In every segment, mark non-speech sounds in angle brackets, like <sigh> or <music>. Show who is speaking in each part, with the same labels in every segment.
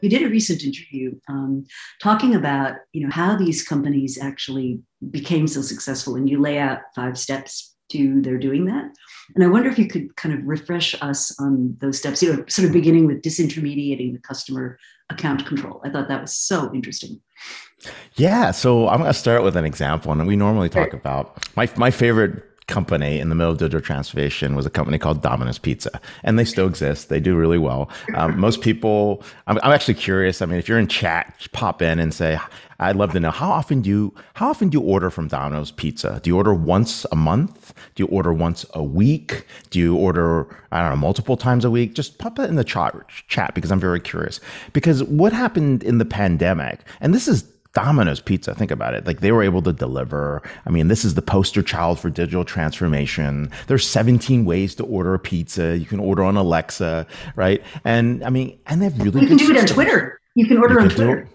Speaker 1: You did a recent interview um, talking about you know how these companies actually became so successful, and you lay out five steps to their doing that. And I wonder if you could kind of refresh us on those steps. You know, sort of beginning with disintermediating the customer account control. I thought that was so interesting. Yeah, so I'm going to start with an example, and we normally talk about my my favorite company in the middle of digital transformation was a company called Domino's Pizza, and they still exist. They do really well. Um, most people, I'm, I'm, actually curious. I mean, if you're in chat, pop in and say, "I'd love to know how often do you how often do you order from Domino's Pizza? Do you order once a month? Do you order once a week? Do you order I don't know multiple times a week? Just pop it in the chat chat because I'm very curious. Because what happened in the pandemic, and this is Domino's Pizza, think about it. Like they were able to deliver. I mean, this is the poster child for digital transformation. There's 17 ways to order a pizza. You can order on Alexa, right? And I mean, and they have really You can do systems. it on Twitter. You can order you on Twitter.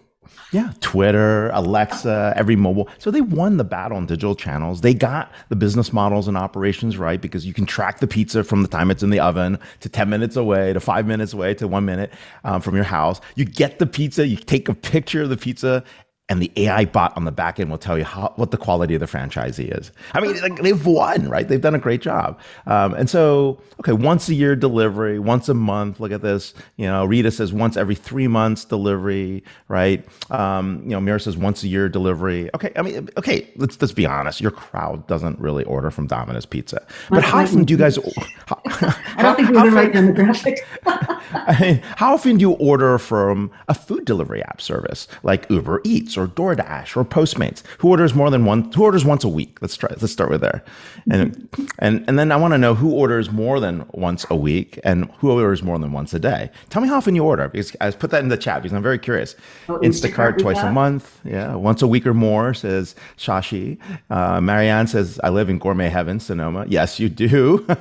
Speaker 1: Yeah, Twitter, Alexa, every mobile. So they won the battle on digital channels. They got the business models and operations right because you can track the pizza from the time it's in the oven to 10 minutes away to five minutes away to one minute um, from your house. You get the pizza, you take a picture of the pizza, and the AI bot on the back end will tell you how, what the quality of the franchisee is. I mean, like they've won, right? They've done a great job. Um, and so, okay, once a year delivery, once a month. Look at this. You know, Rita says once every three months delivery, right? Um, you know, Mira says once a year delivery. Okay, I mean, okay, let's let's be honest. Your crowd doesn't really order from Domino's Pizza, but how often do you guys? How, I don't think we the right demographic. <laughs> mean, <laughs> how often do you order from a food delivery app service like Uber Eats or DoorDash or Postmates? Who orders more than one? Who orders once a week? Let's try. Let's start with there, and and and then I want to know who orders more than once a week and who orders more than once a day. Tell me how often you order. Because I put that in the chat because I'm very curious. Oh, Instacart, twice a month, yeah, once a week or more says Shashi. Uh, Marianne says I live in gourmet heaven, Sonoma. Yes, you do. <laughs>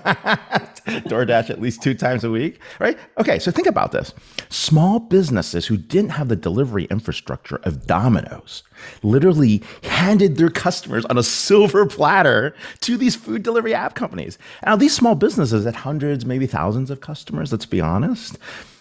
Speaker 1: <laughs> DoorDash at least two times a week, right? Okay, so think about this. Small businesses who didn't have the delivery infrastructure of Domino's literally handed their customers on a silver platter to these food delivery app companies. Now, these small businesses had hundreds, maybe thousands of customers, let's be honest.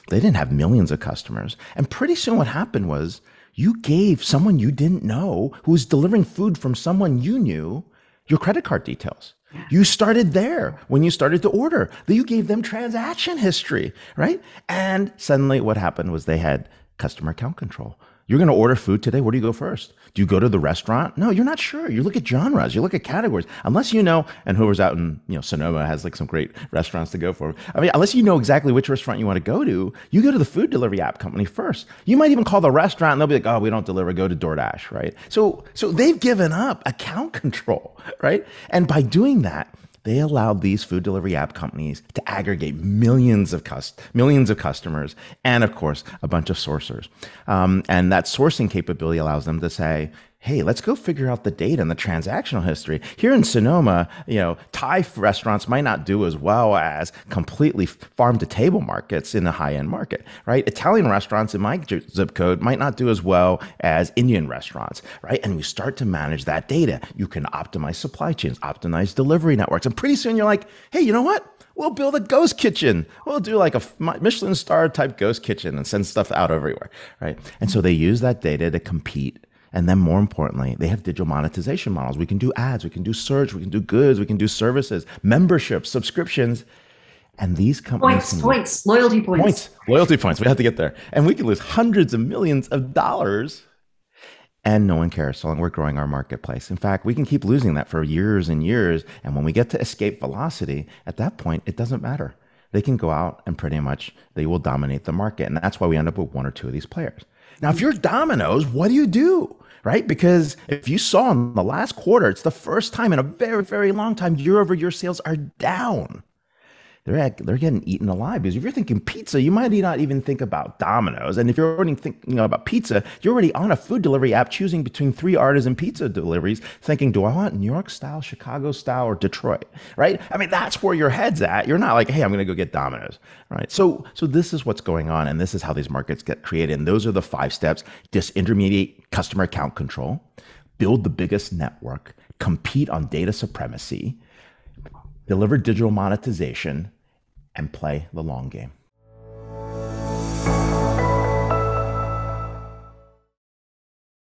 Speaker 1: They didn't have millions of customers. And pretty soon what happened was you gave someone you didn't know who was delivering food from someone you knew your credit card details. You started there when you started to order. You gave them transaction history, right? And suddenly what happened was they had customer account control. You're going to order food today. Where do you go first? Do you go to the restaurant? No, you're not sure. You look at genres. You look at categories. Unless you know, and whoever's out in you know Sonoma has like some great restaurants to go for. I mean, unless you know exactly which restaurant you want to go to, you go to the food delivery app company first. You might even call the restaurant and they'll be like, "Oh, we don't deliver. Go to DoorDash." Right? So, so they've given up account <laughs> control, right? And by doing that, they allowed these food delivery app companies to aggregate millions of cust- millions of customers and of course a bunch of sourcers um, and that sourcing capability allows them to say hey, let's go figure out the data and the transactional history. Here in Sonoma, you know, Thai restaurants might not do as well as completely farm to table markets in the high end market, right? Italian restaurants in my zip code might not do as well as Indian restaurants, right? And we start to manage that data. You can optimize supply chains, optimize delivery networks. And pretty soon you're like, hey, you know what? We'll build a ghost kitchen. We'll do like a Michelin star type ghost kitchen and send stuff out everywhere, right? And so they use that data to compete and then more importantly, they have digital monetization models. We can do ads, we can do search, we can do goods, we can do services, memberships, subscriptions. And these companies points, points, loyalty points. Points, loyalty points. We have to get there. And we can lose hundreds of millions of dollars. And no one cares so long we're growing our marketplace. In fact, we can keep losing that for years and years. And when we get to escape velocity, at that point, it doesn't matter they can go out and pretty much they will dominate the market. And that's why we end up with one or two of these players. Now, if you're Domino's, what do you do? Right? Because if you saw in the last quarter, it's the first time in a very, very long time, year over year sales are down they're at, they're getting eaten alive because if you're thinking pizza, you might not even think about Domino's. And if you're already thinking about pizza, you're already on a food delivery app choosing between three artisan pizza deliveries, thinking, do I want New York style, Chicago style, or Detroit? Right? I mean, that's where your head's at. You're not like, hey, I'm going to go get Domino's. Right? So, so this is what's going on, and this is how these markets get created. And those are the five steps: disintermediate customer account control, build the biggest network, compete on data supremacy deliver digital monetization, and play the long game.